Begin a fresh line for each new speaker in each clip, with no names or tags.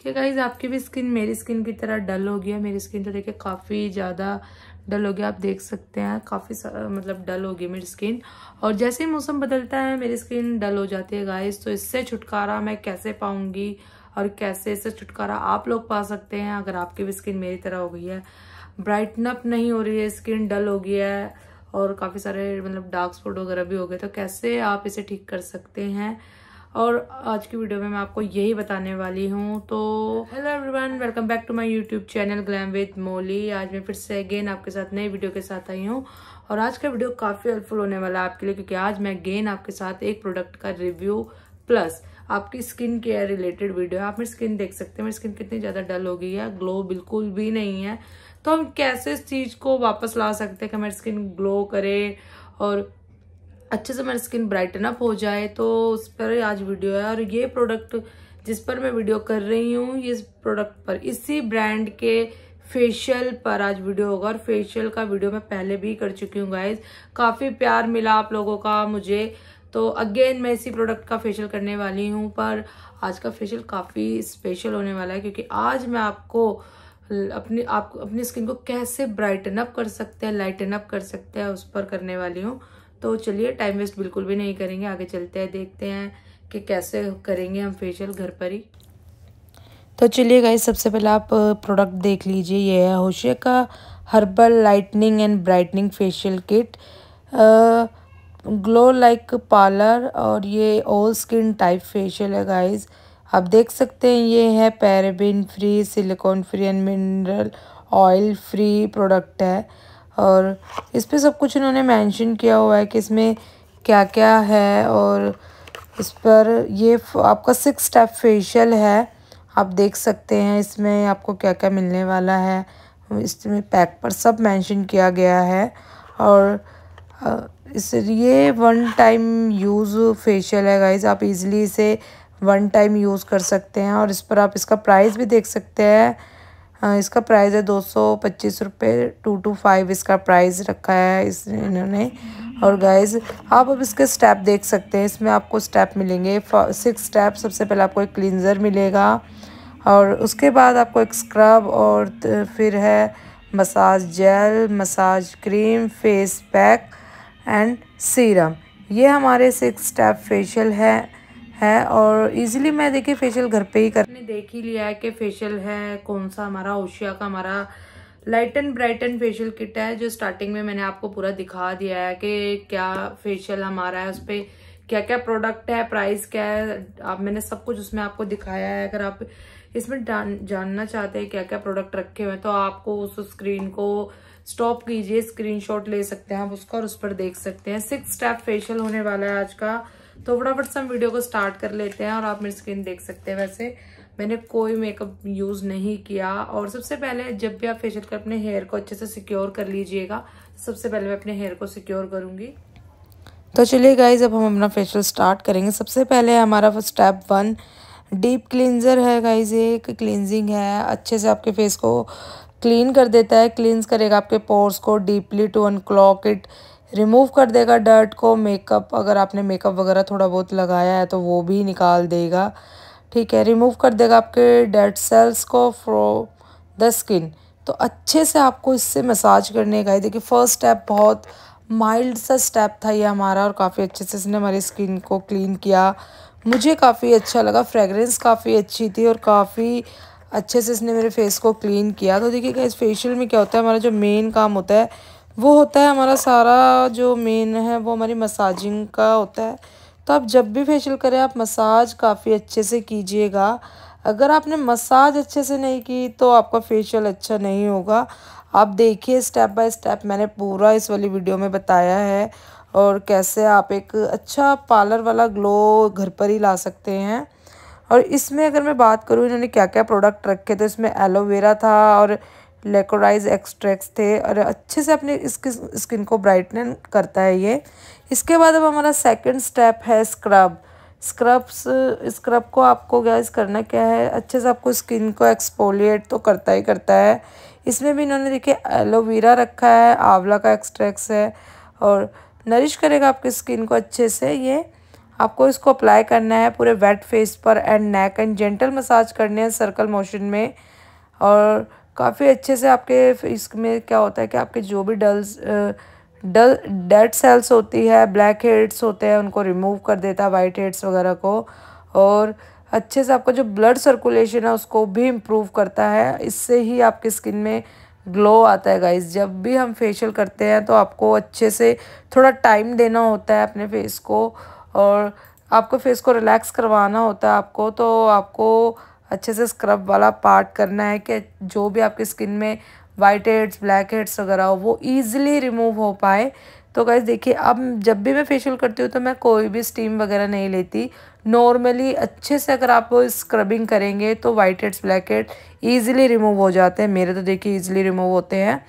क्या गाइज आपकी भी स्किन मेरी स्किन की तरह डल हो गया मेरी स्किन तो देखिए काफ़ी ज़्यादा डल हो गया आप देख सकते हैं काफ़ी मतलब डल हो गई मेरी स्किन और जैसे ही मौसम बदलता है मेरी स्किन डल हो जाती है गाइज तो इससे छुटकारा मैं कैसे पाऊंगी और कैसे इससे छुटकारा आप लोग पा सकते हैं अगर आपकी भी स्किन मेरी तरह हो गई है ब्राइटनअप नहीं हो रही है स्किन डल हो गया है और काफ़ी सारे मतलब डार्क स्पॉट वगैरह भी हो गए तो कैसे आप इसे ठीक कर सकते हैं और आज की वीडियो में मैं आपको यही बताने वाली हूँ तो hello everyone welcome back to my YouTube channel glam with Molly आज मैं फिर से अगेन आपके साथ नई वीडियो के साथ आई हूँ और आज का वीडियो काफ़ी हेल्पफुल होने वाला है आपके लिए क्योंकि आज मैं अगेन आपके साथ एक प्रोडक्ट का रिव्यू प्लस आपकी स्किन केयर रिलेटेड वीडियो है आप मेरी स्किन देख सकते हैं मेरी स्किन कितनी ज़्यादा डल हो गई है ग्लो बिल्कुल भी नहीं है तो हम कैसे इस चीज़ को वापस ला सकते हैं कि हमारी स्किन ग्लो करे और अच्छे से मेरी स्किन ब्राइटन अप हो जाए तो उस पर आज वीडियो है और ये प्रोडक्ट जिस पर मैं वीडियो कर रही हूँ इस प्रोडक्ट पर इसी ब्रांड के फेशियल पर आज वीडियो होगा और फेशियल का वीडियो मैं पहले भी कर चुकी हूँ गाइज काफ़ी प्यार मिला आप लोगों का मुझे तो अगेन मैं इसी प्रोडक्ट का फेशियल करने वाली हूँ पर आज का फेशियल काफ़ी स्पेशल होने वाला है क्योंकि आज मैं आपको अपनी आप अपनी स्किन को कैसे ब्राइटन अप कर सकते हैं लाइटन अप कर सकते हैं उस पर करने वाली हूँ तो चलिए टाइम वेस्ट बिल्कुल भी नहीं करेंगे आगे चलते हैं देखते हैं कि कैसे करेंगे हम फेशियल घर पर ही तो चलिए गाइज सबसे पहले आप प्रोडक्ट देख लीजिए ये है होशिया का herbal lightening and brightening facial kit glow like parlour और ये ऑल स्किन टाइप फेशियल है गाइज आप देख सकते हैं ये है paraben free silicone free and mineral oil free product है और इस पर सब कुछ इन्होंने मेंशन किया हुआ है कि इसमें क्या क्या है और इस पर ये आपका सिक्स स्टेप फेशियल है आप देख सकते हैं इसमें आपको क्या क्या मिलने वाला है इसमें पैक पर सब मेंशन किया गया है और इस ये वन टाइम यूज़ फेशियल है गाइज आप इजीली इसे वन टाइम यूज़ कर सकते हैं और इस पर आप इसका प्राइस भी देख सकते हैं हाँ, इसका प्राइस है दो सौ पच्चीस रुपये टू टू फाइव इसका प्राइस रखा है इस इन्होंने और गाइज आप अब इसके स्टेप देख सकते हैं इसमें आपको स्टेप मिलेंगे सिक्स स्टेप सबसे पहले आपको एक क्लिनज़र मिलेगा और उसके बाद आपको एक स्क्रब और फिर है massage gel massage cream face pack and serum ये हमारे सिक्स स्टेप फेशियल है है और इजीली मैं देखिए फेशियल घर पे ही कर मैंने देख ही लिया है कि फेशियल है कौन सा हमारा ओशिया का हमारा light and bright and facial kit है जो स्टार्टिंग में मैंने आपको पूरा दिखा दिया है कि क्या फेशियल हमारा है उस पर क्या क्या प्रोडक्ट है प्राइस क्या है आप मैंने सब कुछ उसमें आपको दिखाया है अगर आप इसमें जानना चाहते हैं क्या क्या प्रोडक्ट रखे हुए हैं तो आपको उस स्क्रीन को स्टॉप कीजिए स्क्रीनशॉट ले सकते हैं आप उसका और उस पर देख सकते हैं सिक्स स्टेप फेशियल होने वाला है आज का तो फटाफट से हम वीडियो को स्टार्ट कर लेते हैं और आप मेरी स्किन देख सकते हैं वैसे मैंने कोई मेकअप यूज़ नहीं किया और सबसे पहले जब भी आप फेशियल कर अपने हेयर को अच्छे से सिक्योर कर लीजिएगा सबसे पहले मैं अपने हेयर को सिक्योर करूँगी तो चलिए गाइज अब हम अपना फेशियल स्टार्ट करेंगे सबसे पहले हमारा स्टेप वन डीप क्लिनजर है गाइज एक क्लिनजिंग है अच्छे से आपके फेस को क्लीन कर देता है क्लींस करेगा आपके पोर्स को deeply to unclog it remove कर देगा डर्ट को मेकअप अगर आपने मेकअप वगैरह थोड़ा बहुत लगाया है तो वो भी निकाल देगा ठीक है रिमूव कर देगा आपके डेड सेल्स को फ्रो द स्किन तो अच्छे से आपको इससे मसाज करने का है देखिए फर्स्ट स्टेप बहुत माइल्ड सा स्टेप था ये हमारा और काफ़ी अच्छे से इसने हमारी स्किन को क्लीन किया मुझे काफ़ी अच्छा लगा फ्रेगरेंस काफ़ी अच्छी थी और काफ़ी अच्छे से इसने मेरे फेस को क्लीन किया तो देखिए इस फेशियल में क्या होता है हमारा जो मेन काम होता है वो होता है हमारा सारा जो मेन है वो हमारी मसाजिंग का होता है तो आप जब भी फेशियल करें आप मसाज काफ़ी अच्छे से कीजिएगा अगर आपने मसाज अच्छे से नहीं की तो आपका फेशियल अच्छा नहीं होगा आप देखिए स्टेप बाय स्टेप मैंने पूरा इस वाली वीडियो में बताया है और कैसे आप एक अच्छा पार्लर वाला ग्लो घर पर ही ला सकते हैं और इसमें अगर मैं बात करूँ इन्होंने क्या क्या प्रोडक्ट रखे थे इसमें एलोवेरा था और लेकोराइज एक्सट्रैक्ट थे और अच्छे से अपने स्किन को ब्राइटन करता है ये इसके बाद अब हमारा सेकंड स्टेप है स्क्रब स्क्रब्स स्क्रब को आपको गैस करना क्या है अच्छे से आपको स्किन को एक्सपोलिएट तो करता ही करता है इसमें भी इन्होंने देखिए एलोवेरा रखा है आंवला का एक्सट्रैक्ट है और नरिश करेगा आपकी स्किन को अच्छे से ये आपको इसको अप्लाई करना है पूरे वेट फेस पर and neck and gentle massage करने हैं सर्कल मोशन में और काफ़ी अच्छे से आपके इसमें क्या होता है कि आपके जो भी डल्स डल डेड सेल्स होती है ब्लैक हेड्स होते हैं उनको रिमूव कर देता है वाइट हेड्स वगैरह को और अच्छे से आपका जो ब्लड सर्कुलेशन है उसको भी इम्प्रूव करता है इससे ही आपके स्किन में ग्लो आता है गाइज जब भी हम फेशियल करते हैं तो आपको अच्छे से थोड़ा टाइम देना होता है अपने फेस को और आपको फेस को रिलैक्स करवाना होता है आपको तो आपको अच्छे से स्क्रब वाला पार्ट करना है कि जो भी आपकी स्किन में वाइट हेड्स ब्लैक हेड्स वगैरह हो वो ईजिली रिमूव हो पाए तो गाइज देखिए अब जब भी मैं फेशियल करती हूँ तो मैं कोई भी स्टीम वगैरह नहीं लेती नॉर्मली अच्छे से अगर आप स्क्रबिंग करेंगे तो whiteheads blackhead easily remove हो जाते हैं मेरे तो देखिए ईजिली रिमूव होते हैं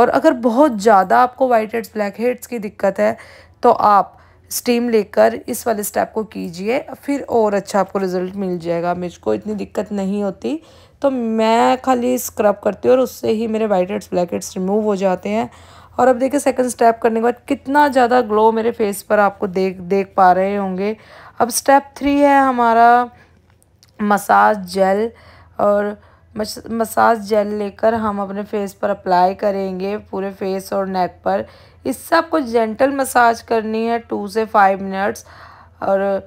और अगर बहुत ज़्यादा आपको वाइट हेड्स ब्लैक हेड्स की दिक्कत है तो आप स्टीम लेकर इस वाले स्टेप को कीजिए फिर और अच्छा आपको रिज़ल्ट मिल जाएगा मुझको इतनी दिक्कत नहीं होती तो मैं खाली स्क्रब करती हूँ और उससे ही मेरे whiteheads blackheads remove हो जाते हैं और अब देखिए सेकंड स्टेप करने के बाद कितना ज़्यादा ग्लो मेरे फेस पर आपको देख देख पा रहे होंगे अब स्टेप थ्री है हमारा मसाज जेल और मसाज जेल लेकर हम अपने फेस पर अप्लाई करेंगे पूरे फेस और नेक पर इससे आपको जेंटल मसाज करनी है टू से फाइव मिनट्स और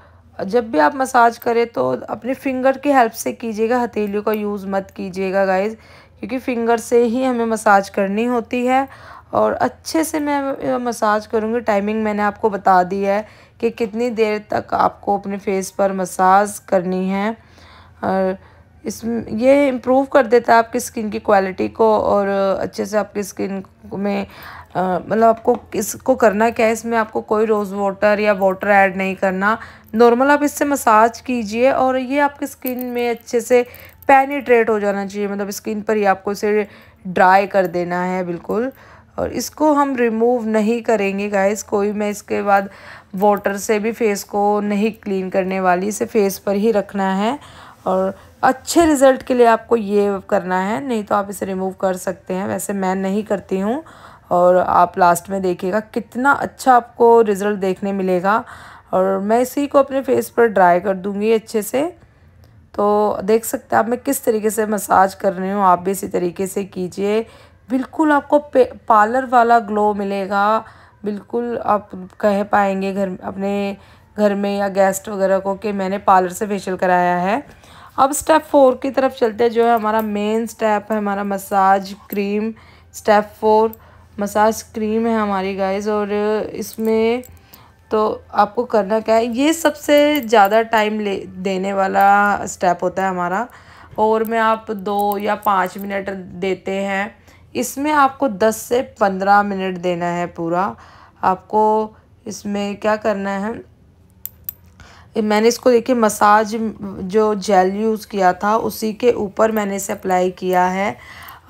जब भी आप मसाज करें तो अपने फिंगर की हेल्प से कीजिएगा हथेलियों का यूज़ मत कीजिएगा गाइज़ क्योंकि फिंगर से ही हमें मसाज करनी होती है और अच्छे से मैं मसाज करूँगी टाइमिंग मैंने आपको बता दी है कि कितनी देर तक आपको अपने फेस पर मसाज करनी है और इस ये इम्प्रूव कर देता है आपकी स्किन की क्वालिटी को और अच्छे से आपकी स्किन में मतलब आपको इसको करना क्या है इसमें आपको कोई रोज़ वाटर या वाटर ऐड नहीं करना नॉर्मल आप इससे मसाज कीजिए और ये आपकी स्किन में अच्छे से पैनीट्रेट हो जाना चाहिए मतलब स्किन पर ही आपको इसे ड्राई कर देना है बिल्कुल और इसको हम रिमूव नहीं करेंगे गाइस कोई मैं इसके बाद वाटर से भी फेस को नहीं क्लीन करने वाली इसे फेस पर ही रखना है और अच्छे रिज़ल्ट के लिए आपको ये करना है नहीं तो आप इसे रिमूव कर सकते हैं वैसे मैं नहीं करती हूँ और आप लास्ट में देखिएगा कितना अच्छा आपको रिज़ल्ट देखने मिलेगा और मैं इसी को अपने फेस पर ड्राई कर दूँगी अच्छे से तो देख सकते हैं आप मैं किस तरीके से मसाज कर रही हूँ आप भी इसी तरीके से कीजिए बिल्कुल आपको पार्लर वाला ग्लो मिलेगा बिल्कुल आप कह पाएंगे घर अपने घर में या गेस्ट वगैरह को कि मैंने पार्लर से फेशियल कराया है अब स्टेप फोर की तरफ चलते हैं जो है हमारा मेन स्टेप है हमारा massage cream step four massage cream है हमारी गाइस और इसमें तो आपको करना क्या है ये सबसे ज़्यादा टाइम ले देने वाला स्टेप होता है हमारा और में आप दो या पाँच मिनट देते हैं इसमें आपको दस से पंद्रह मिनट देना है पूरा आपको इसमें क्या करना है मैंने इसको देखिए मसाज जो जेल यूज़ किया था उसी के ऊपर मैंने इसे अप्लाई किया है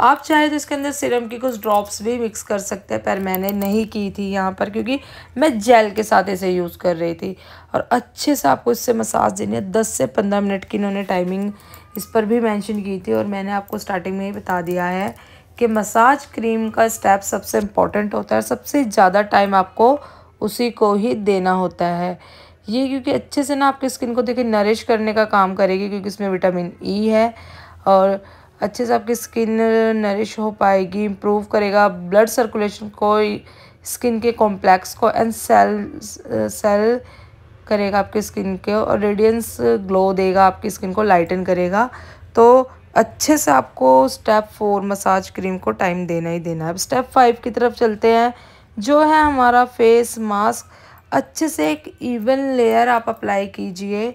आप चाहे तो इसके अंदर सिरम की कुछ ड्रॉप्स भी मिक्स कर सकते हैं पर मैंने नहीं की थी यहाँ पर क्योंकि मैं जेल के साथ इसे यूज़ कर रही थी और अच्छे से आपको इससे मसाज देनी है दस से पंद्रह मिनट की इन्होंने टाइमिंग इस पर भी मेंशन की थी और मैंने आपको स्टार्टिंग में ही बता दिया है कि मसाज क्रीम का स्टेप सबसे इम्पॉर्टेंट होता है सबसे ज़्यादा टाइम आपको उसी को ही देना होता है ये क्योंकि अच्छे से ना आपकी स्किन को देखिए नरिश करने का काम करेगी क्योंकि इसमें विटामिन ई e है और अच्छे से आपकी स्किन नरिश हो पाएगी इम्प्रूव करेगा ब्लड सर्कुलेशन को स्किन के कॉम्प्लेक्स को एंड सेल सेल करेगा आपकी स्किन के और रेडियंस ग्लो देगा आपकी स्किन को लाइटन करेगा तो अच्छे से आपको स्टेप फोर मसाज क्रीम को टाइम देना ही देना है अब स्टेप फाइव की तरफ चलते हैं जो है हमारा फेस मास्क अच्छे से एक इवन लेयर आप अप्लाई कीजिए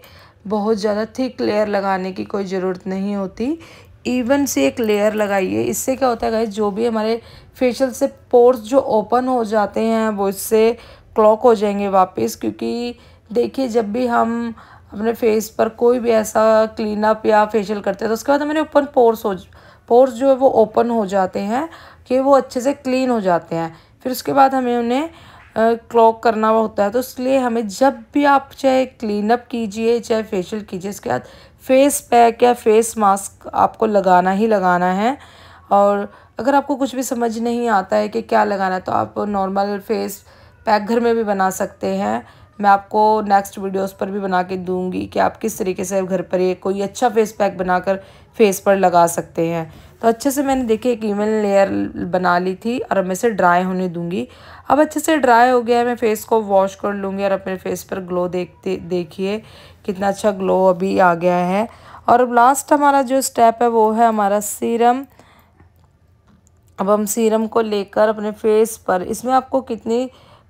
बहुत ज़्यादा थिक लेयर लगाने की कोई ज़रूरत नहीं होती इवन से एक लेयर लगाइए इससे क्या होता है जो भी हमारे फेशियल से पोर्स जो ओपन हो जाते हैं वो इससे क्लॉक हो जाएंगे वापस क्योंकि देखिए जब भी हम अपने फेस पर कोई भी ऐसा क्लीनअप या फेशियल करते हैं तो उसके बाद हमारे ओपन पोर्स हो पोर्स जो है वो ओपन हो जाते हैं कि वो अच्छे से क्लीन हो जाते हैं फिर उसके बाद हमें उन्हें क्लॉक करना हुआ होता है तो इसलिए हमें जब भी आप चाहे क्लीनअप कीजिए चाहे फेशियल कीजिए इसके बाद फेस पैक या फेस मास्क आपको लगाना ही लगाना है और अगर आपको कुछ भी समझ नहीं आता है कि क्या लगाना है तो आप नॉर्मल फेस पैक घर में भी बना सकते हैं मैं आपको नेक्स्ट वीडियोस पर भी बना के दूंगी कि आप किस तरीके से घर पर ये कोई अच्छा फेस पैक बनाकर फेस पर लगा सकते हैं तो अच्छे से मैंने देखे एक ईमेल लेयर बना ली थी और मैं इसे ड्राई होने दूंगी अब अच्छे से ड्राई हो गया है मैं फ़ेस को वॉश कर लूँगी और अपने फेस पर ग्लो देखते देखिए कितना अच्छा ग्लो अभी आ गया है और लास्ट हमारा जो स्टेप है वो है हमारा सीरम अब हम सीरम को लेकर अपने फेस पर इसमें आपको कितनी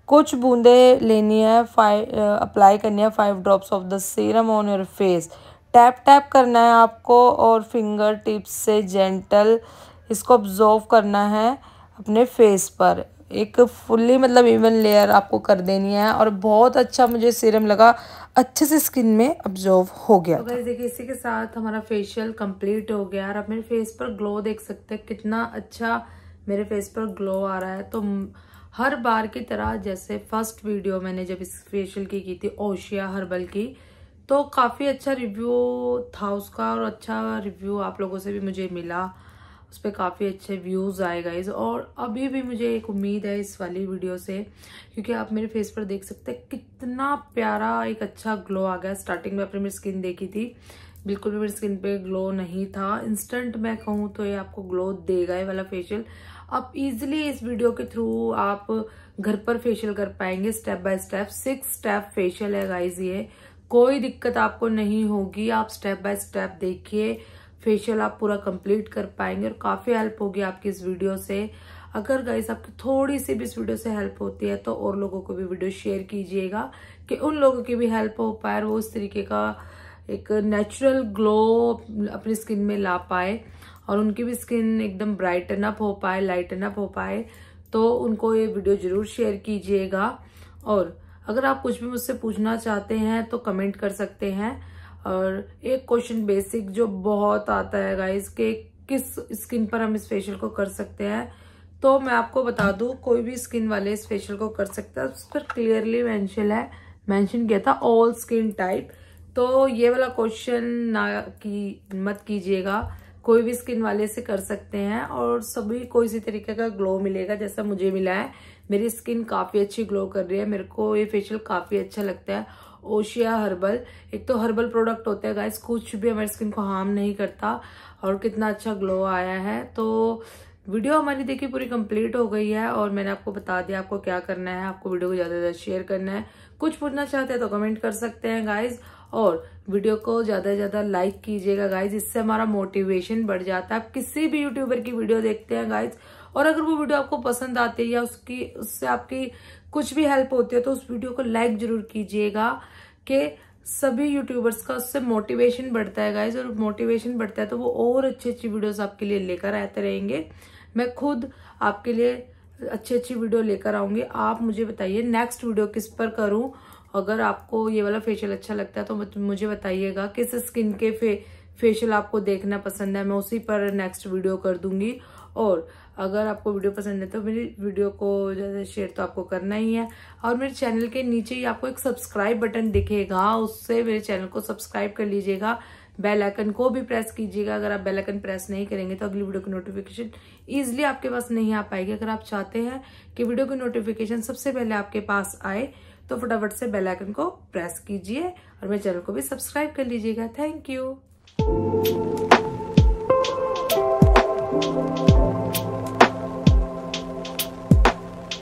कुछ बूंदे लेनी है फाइव अप्लाई करनी है five drops of the serum on your face tap tap करना है आपको और फिंगर टिप्स से जेंटल इसको ऑब्जॉर्व करना है अपने फेस पर एक फुल्ली मतलब इवन लेयर आपको कर देनी है और बहुत अच्छा मुझे सीरम लगा अच्छे से स्किन में ऑब्जॉर्व हो गया तो देखिए इसी के साथ हमारा फेशियल कंप्लीट हो गया और आप मेरे फेस पर ग्लो देख सकते हैं कितना अच्छा मेरे फेस पर ग्लो आ रहा है तो हर बार की तरह जैसे फर्स्ट वीडियो मैंने जब इस फेशियल की की थी ओशिया हर्बल की तो काफ़ी अच्छा रिव्यू था उसका और अच्छा रिव्यू आप लोगों से भी मुझे मिला उस पर काफ़ी अच्छे व्यूज़ आए गए और अभी भी मुझे एक उम्मीद है इस वाली वीडियो से क्योंकि आप मेरे फेस पर देख सकते हैं कितना प्यारा एक अच्छा ग्लो आ गया स्टार्टिंग में अपनी मेरी स्किन देखी थी बिल्कुल भी मेरी स्किन पे ग्लो नहीं था इंस्टेंट मैं कहूँ तो ये आपको ग्लो देगा ये वाला फेशियल आप इजीली इस वीडियो के थ्रू आप घर पर फेशियल कर पाएंगे step by step six step facial है गाइज ये कोई दिक्कत आपको नहीं होगी आप स्टेप बाय स्टेप देखिए फेशियल आप पूरा कंप्लीट कर पाएंगे और काफ़ी हेल्प होगी आपकी इस वीडियो से अगर गाइस आपकी थोड़ी सी भी इस वीडियो से हेल्प होती है तो और लोगों को भी वीडियो शेयर कीजिएगा कि उन लोगों की भी हेल्प हो पाए वो उस तरीके का एक नेचुरल ग्लो अपनी स्किन में ला पाए और उनकी भी स्किन एकदम ब्राइटन अप हो पाए लाइटन अप हो पाए तो उनको ये वीडियो ज़रूर शेयर कीजिएगा और अगर आप कुछ भी मुझसे पूछना चाहते हैं तो कमेंट कर सकते हैं और एक क्वेश्चन बेसिक जो बहुत आता है गाइस के किस स्किन पर हम इस फेशियल को कर सकते हैं तो मैं आपको बता दूं कोई भी स्किन वाले इस फेशियल को कर सकते हैं उस पर क्लियरली मैंशन है मैंशन किया था ऑल स्किन टाइप तो ये वाला क्वेश्चन ना की मत कीजिएगा कोई भी स्किन वाले से कर सकते हैं और सभी को इसी तरीके का ग्लो मिलेगा जैसा मुझे मिला है मेरी स्किन काफ़ी अच्छी ग्लो कर रही है मेरे को ये फेशियल काफ़ी अच्छा लगता है ओशिया हर्बल एक तो हर्बल प्रोडक्ट होता है गाइस कुछ भी हमारी स्किन को हार्म नहीं करता और कितना अच्छा ग्लो आया है तो वीडियो हमारी देखिए पूरी कंप्लीट हो गई है और मैंने आपको बता दिया आपको क्या करना है आपको वीडियो को ज़्यादा से ज़्यादा शेयर करना है कुछ पूछना चाहते हैं तो कमेंट कर सकते हैं गाइज़ और वीडियो को ज़्यादा से ज़्यादा लाइक कीजिएगा गाइज इससे हमारा मोटिवेशन बढ़ जाता है आप किसी भी यूट्यूबर की वीडियो देखते हैं गाइज और अगर वो वीडियो आपको पसंद आती है या उसकी उससे आपकी कुछ भी हेल्प होती है तो उस वीडियो को लाइक जरूर कीजिएगा कि सभी यूट्यूबर्स का उससे मोटिवेशन बढ़ता है गाइज और मोटिवेशन बढ़ता है तो वो और अच्छी अच्छी वीडियोस आपके लिए लेकर आते रहेंगे मैं खुद आपके लिए अच्छी अच्छी वीडियो लेकर आऊँगी आप मुझे बताइए नेक्स्ट वीडियो किस पर करूँ अगर आपको ये वाला फेशियल अच्छा लगता है तो मुझे बताइएगा किस स्किन के फे फेशियल आपको देखना पसंद है मैं उसी पर नेक्स्ट वीडियो कर दूंगी और अगर आपको वीडियो पसंद है तो मेरी वीडियो को ज़्यादा शेयर तो आपको करना ही है और मेरे चैनल के नीचे ही आपको एक सब्सक्राइब बटन दिखेगा उससे मेरे चैनल को सब्सक्राइब कर लीजिएगा बेल आइकन को भी प्रेस कीजिएगा अगर आप बेल आइकन प्रेस नहीं करेंगे तो अगली वीडियो की नोटिफिकेशन ईजिली आपके पास नहीं आ पाएगी अगर आप चाहते हैं कि वीडियो की नोटिफिकेशन सबसे पहले आपके पास आए तो फटाफट से बेल आइकन को प्रेस कीजिए और मेरे चैनल को भी सब्सक्राइब कर लीजिएगा थैंक यू